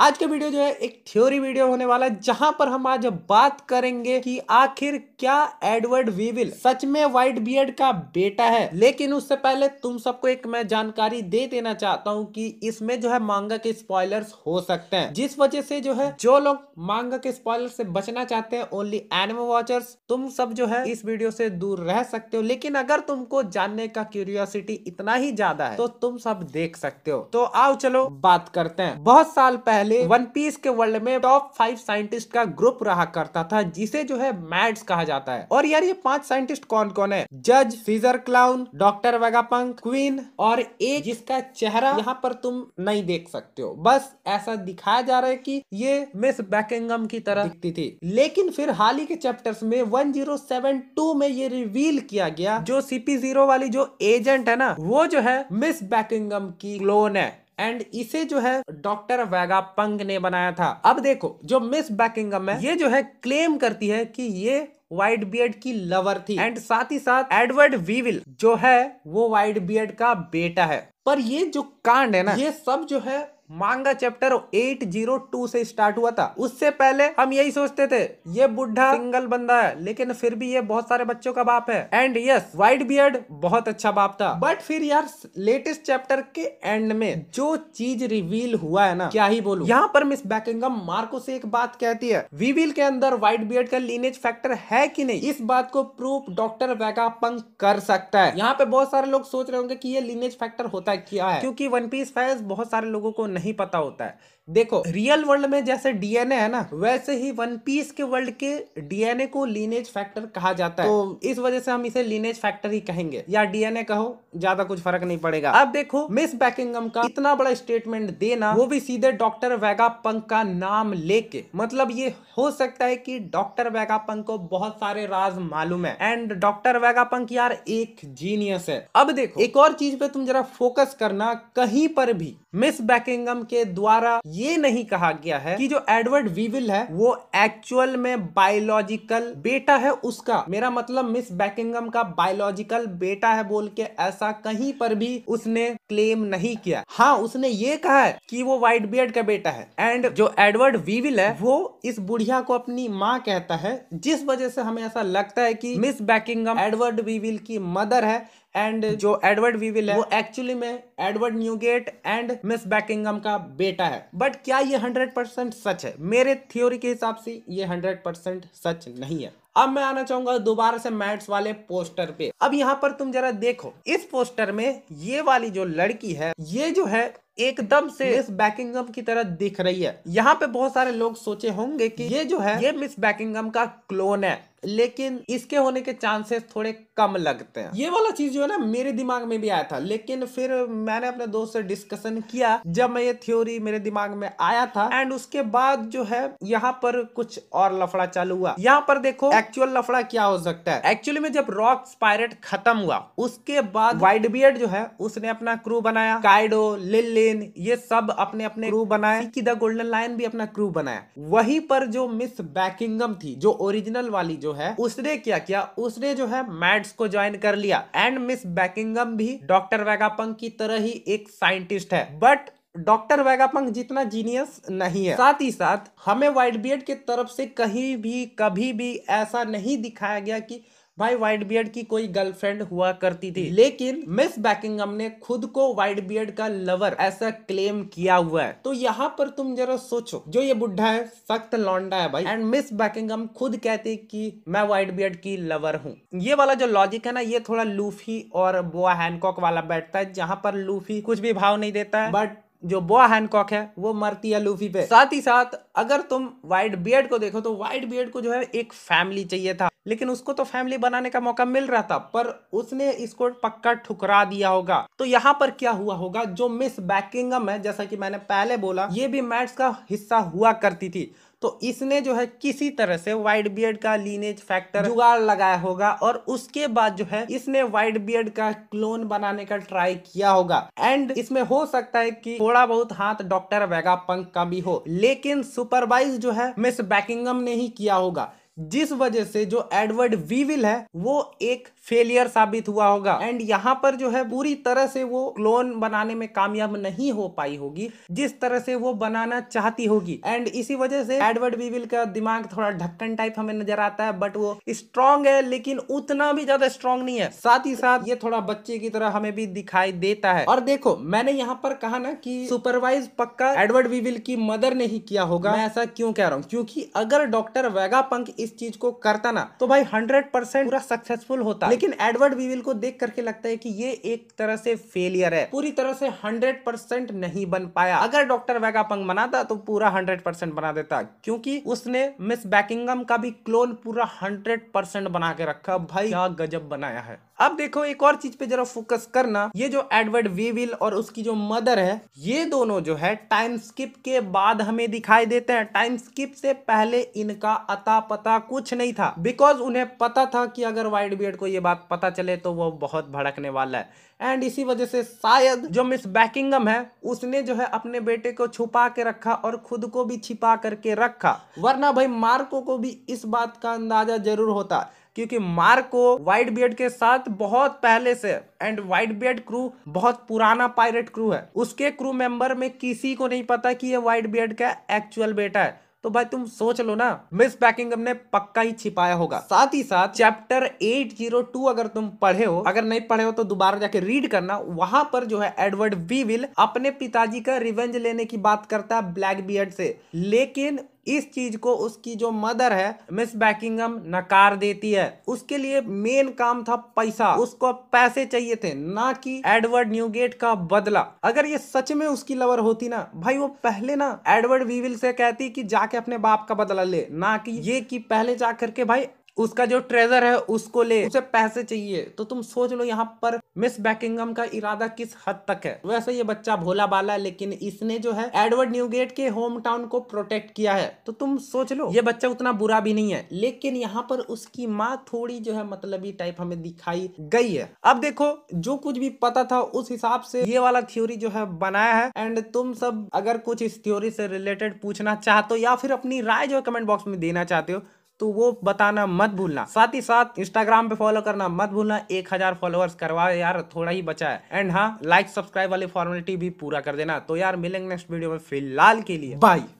आज का वीडियो जो है एक थ्योरी वीडियो होने वाला है जहां पर हम आज बात करेंगे कि आखिर क्या एडवर्ड वीविल सच में व्हाइट बियर्ड का बेटा है लेकिन उससे पहले तुम सबको एक मैं जानकारी दे देना चाहता हूं कि इसमें जो है मांगा के स्पॉयलर्स हो सकते हैं जिस वजह से जो है जो लोग मांगा के स्पॉयलर से बचना चाहते हैं ओनली एनिमल वॉचर्स तुम सब जो है इस वीडियो से दूर रह सकते हो लेकिन अगर तुमको जानने का क्यूरियोसिटी इतना ही ज्यादा है तो तुम सब देख सकते हो तो आओ चलो बात करते हैं बहुत साल पहले पहले वन पीस के वर्ल्ड में टॉप फाइव साइंटिस्ट का ग्रुप रहा करता था जिसे जो है मैड्स कहा जाता है और यार ये पांच साइंटिस्ट कौन कौन है जज Caesar Clown doctor Vegapunk Queen और एक जिसका चेहरा यहाँ पर तुम नहीं देख सकते हो बस ऐसा दिखाया जा रहा है की ये मिस बैकिंगम की तरह दिखती थी लेकिन फिर हाल ही के चैप्टर्स में वन में ये रिवील किया गया जो सीपी जीरो वाली जो एजेंट है ना वो जो है मिस बैकिंगम की क्लोन है एंड इसे जो है डॉक्टर वैगा पंग ने बनाया था अब देखो जो मिस बैकिंगम है ये जो है क्लेम करती है कि ये व्हाइट बियर्ड की लवर थी एंड साथ ही साथ एडवर्ड वीविल जो है वो वाइट बियर्ड का बेटा है पर ये जो कांड है ना ये सब जो है मांगा चैप्टर 802 से स्टार्ट हुआ था उससे पहले हम यही सोचते थे ये बुढ़ा सिंगल बंदा है लेकिन फिर भी ये बहुत सारे बच्चों का बाप है एंड यस व्हाइट बियर्ड बहुत अच्छा बाप था बट फिर यार लेटेस्ट चैप्टर के एंड में जो चीज रिवील हुआ है ना क्या ही बोलू यहाँ पर मिस बैकिंगम मार्को से एक बात कहती है विविल के अंदर व्हाइट बियर्ड का लीनेज फैक्टर है कि नहीं इस बात को प्रूफ डॉक्टर वैगापंग कर सकता है यहाँ पे बहुत सारे लोग सोच रहे होंगे की ये लीनेज फैक्टर होता है क्या है क्यूँकी वन पीस फैस बहुत सारे लोगों को नहीं पता होता है देखो रियल वर्ल्ड में जैसे डीएनए है ना वैसे ही वन पीस के वर्ल्ड के डीएनए को लीनेज फैक्टर कहा जाता है तो इस वजह से हम इसे लीनेज फैक्टर ही कहेंगे या डीएनए कहो ज्यादा कुछ फर्क नहीं पड़ेगा अब देखो मिस बैकिंगम का इतना बड़ा स्टेटमेंट देना वो भी सीधे डॉक्टर पंक का नाम लेके मतलब ये हो सकता है कि डॉक्टर पंक को बहुत सारे राज मालूम है एंड डॉक्टर पंक यार एक जीनियस है अब देखो एक और चीज पे तुम जरा फोकस करना कहीं पर भी मिस बैकिंगम के द्वारा ये नहीं कहा गया है कि जो एडवर्ड वीविल है वो एक्चुअल में बायोलॉजिकल बेटा है उसका मेरा मतलब मिस बैकिंगम का बायोलॉजिकल बेटा है बोल के ऐसा कहीं पर भी उसने क्लेम नहीं किया हाँ उसने ये कहा है कि वो व्हाइट बियर्ड का बेटा है एंड जो एडवर्ड वीविल है वो इस बुढ़िया को अपनी माँ कहता है जिस वजह से हमें ऐसा लगता है कि मिस बैकिंगम एडवर्ड वीविल की मदर है एंड जो एडवर्ड वीविल है वो एक्चुअली में Edward Newgate and Miss Buckingham का बेटा है बट क्या ये हंड्रेड परसेंट सच है मेरे थ्योरी के हिसाब से ये हंड्रेड परसेंट सच नहीं है अब मैं आना चाहूंगा दोबारा से मैट्स वाले पोस्टर पे अब यहाँ पर तुम जरा देखो इस पोस्टर में ये वाली जो लड़की है ये जो है एकदम से मिस बैकिंगम की तरह दिख रही है यहाँ पे बहुत सारे लोग सोचे होंगे कि ये जो है ये मिस बैकिंगम का क्लोन है लेकिन इसके होने के चांसेस थोड़े कम लगते हैं ये वाला चीज जो है ना मेरे दिमाग में भी आया था लेकिन फिर मैंने अपने दोस्त से डिस्कशन किया जब मैं ये थ्योरी मेरे दिमाग में आया था एंड उसके बाद जो है यहाँ पर कुछ और लफड़ा चालू हुआ यहाँ पर देखो एक्चुअल लफड़ा क्या हो सकता है एक्चुअली में जब रॉक स्पायरेट खत्म हुआ उसके बाद वाइट बियड जो है उसने अपना क्रू बनाया काइडो लिलिन ये सब अपने अपने क्रू बनाए की द गोल्डन लाइन भी अपना क्रू बनाया वही पर जो मिस बैकिंगम थी जो ओरिजिनल वाली जो है उसने क्या किया उसने जो है मैड्स को ज्वाइन कर लिया एंड मिस बैकिंगम भी डॉक्टर वेगापंक की तरह ही एक साइंटिस्ट है बट डॉक्टर वेगापंक जितना जीनियस नहीं है साथ ही साथ हमें वाइट बियड की तरफ से कहीं भी कभी भी ऐसा नहीं दिखाया गया कि भाई व्हाइट बियर्ड की कोई गर्लफ्रेंड हुआ करती थी लेकिन मिस बैकिंगम ने खुद को व्हाइट बियर्ड का लवर ऐसा क्लेम किया हुआ है तो यहाँ पर तुम जरा सोचो जो ये बुढ़ा है सख्त लौंडा है भाई एंड मिस बैकिंगम खुद कहती कि मैं व्हाइट बियर्ड की लवर हूँ ये वाला जो लॉजिक है ना ये थोड़ा लूफी और बोआ हैनकॉक वाला बैठता है जहाँ पर लूफी कुछ भी भाव नहीं देता है बट जो बोआ हैनकॉक है वो मरती है लूफी पे साथ ही साथ अगर तुम व्हाइट बियर्ड को देखो तो व्हाइट बियर्ड को जो है एक फैमिली चाहिए था लेकिन उसको तो फैमिली बनाने का मौका मिल रहा था पर उसने इसको पक्का ठुकरा दिया होगा तो यहाँ पर क्या हुआ होगा जो मिस बैकिंगम है जैसा कि मैंने पहले बोला ये भी मैट्स का हिस्सा हुआ करती थी तो इसने जो है किसी तरह से वाइट बियर्ड का लीनेज फैक्टर जुगाड़ लगाया होगा और उसके बाद जो है इसने वाइट बियर्ड का क्लोन बनाने का ट्राई किया होगा एंड इसमें हो सकता है कि थोड़ा बहुत हाथ डॉक्टर वेगा पंक का भी हो लेकिन सुपरवाइज जो है मिस बैकिंगम ने ही किया होगा जिस वजह से जो एडवर्ड वीविल है वो एक फेलियर साबित हुआ होगा एंड यहाँ पर जो है पूरी तरह से वो क्लोन बनाने में कामयाब नहीं हो पाई होगी जिस तरह से वो बनाना चाहती होगी एंड इसी वजह से एडवर्ड वीविल का दिमाग थोड़ा ढक्कन टाइप हमें नजर आता है बट वो स्ट्रांग है लेकिन उतना भी ज्यादा स्ट्रांग नहीं है साथ ही साथ ये थोड़ा बच्चे की तरह हमें भी दिखाई देता है और देखो मैंने यहाँ पर कहा ना कि सुपरवाइज पक्का एडवर्ड वीविल की मदर ने ही किया होगा मैं ऐसा क्यों कह रहा हूँ क्योंकि अगर डॉक्टर वेगा पंक इस चीज को करता ना तो भाई हंड्रेड परसेंट पूरा सक्सेसफुल होता लेकिन एडवर्ड विविल को देख करके लगता है कि ये एक तरह से फेलियर है पूरी तरह से हंड्रेड परसेंट नहीं बन पाया अगर डॉक्टर वेगापंग बनाता तो पूरा हंड्रेड परसेंट बना देता क्योंकि उसने मिस बैकिंगम का भी क्लोन पूरा हंड्रेड परसेंट बना के रखा भाई क्या गजब बनाया है अब देखो एक और चीज पे जरा फोकस करना ये जो एडवर्ड वीविल और उसकी जो मदर है ये दोनों जो है टाइम स्किप के बाद हमें दिखाई देते हैं टाइम स्किप से पहले इनका अता पता था कुछ नहीं था बिकॉज उन्हें पता था कि अगर वाइट बियड को ये बात पता चले तो वो बहुत भड़कने वाला है एंड इसी वजह से शायद जो मिस बैकिंगम है उसने जो है अपने बेटे को छुपा के रखा और खुद को भी छिपा करके रखा वरना भाई मार्को को भी इस बात का अंदाजा जरूर होता क्योंकि मार्को व्हाइट बियड के साथ बहुत पहले से एंड व्हाइट बियड क्रू बहुत पुराना पायरेट क्रू है उसके क्रू मेंबर में किसी को नहीं पता कि ये व्हाइट बियड का एक्चुअल बेटा है तो भाई तुम सोच लो ना मिस पैकिंग ने पक्का ही छिपाया होगा साथ ही साथ चैप्टर 802 अगर तुम पढ़े हो अगर नहीं पढ़े हो तो दोबारा जाके रीड करना वहां पर जो है एडवर्ड वीविल अपने पिताजी का रिवेंज लेने की बात करता है ब्लैक बियर्ड से लेकिन इस चीज को उसकी जो मदर है मिस बैकिंगम नकार देती है उसके लिए मेन काम था पैसा उसको पैसे चाहिए थे ना कि एडवर्ड न्यूगेट का बदला अगर ये सच में उसकी लवर होती ना भाई वो पहले ना एडवर्ड वीविल से कहती कि जाके अपने बाप का बदला ले ना कि ये कि पहले जा करके भाई उसका जो ट्रेजर है उसको ले उसे पैसे चाहिए तो तुम सोच लो यहाँ पर मिस बैकिंगम का इरादा किस हद तक है वैसे ये बच्चा भोला बाला लेकिन इसने जो है एडवर्ड न्यूगेट के होम टाउन को प्रोटेक्ट किया है तो तुम सोच लो ये बच्चा उतना बुरा भी नहीं है लेकिन यहाँ पर उसकी माँ थोड़ी जो है मतलबी टाइप हमें दिखाई गई है अब देखो जो कुछ भी पता था उस हिसाब से ये वाला थ्योरी जो है बनाया है एंड तुम सब अगर कुछ इस थ्योरी से रिलेटेड पूछना चाहते हो या फिर अपनी राय जो है कमेंट बॉक्स में देना चाहते हो तो वो बताना मत भूलना साथ ही साथ इंस्टाग्राम पे फॉलो करना मत भूलना एक हजार फॉलोअर्स करवाओ यार थोड़ा ही बचा है एंड हाँ लाइक सब्सक्राइब वाली फॉर्मेलिटी भी पूरा कर देना तो यार मिलेंगे नेक्स्ट वीडियो में फिलहाल के लिए बाय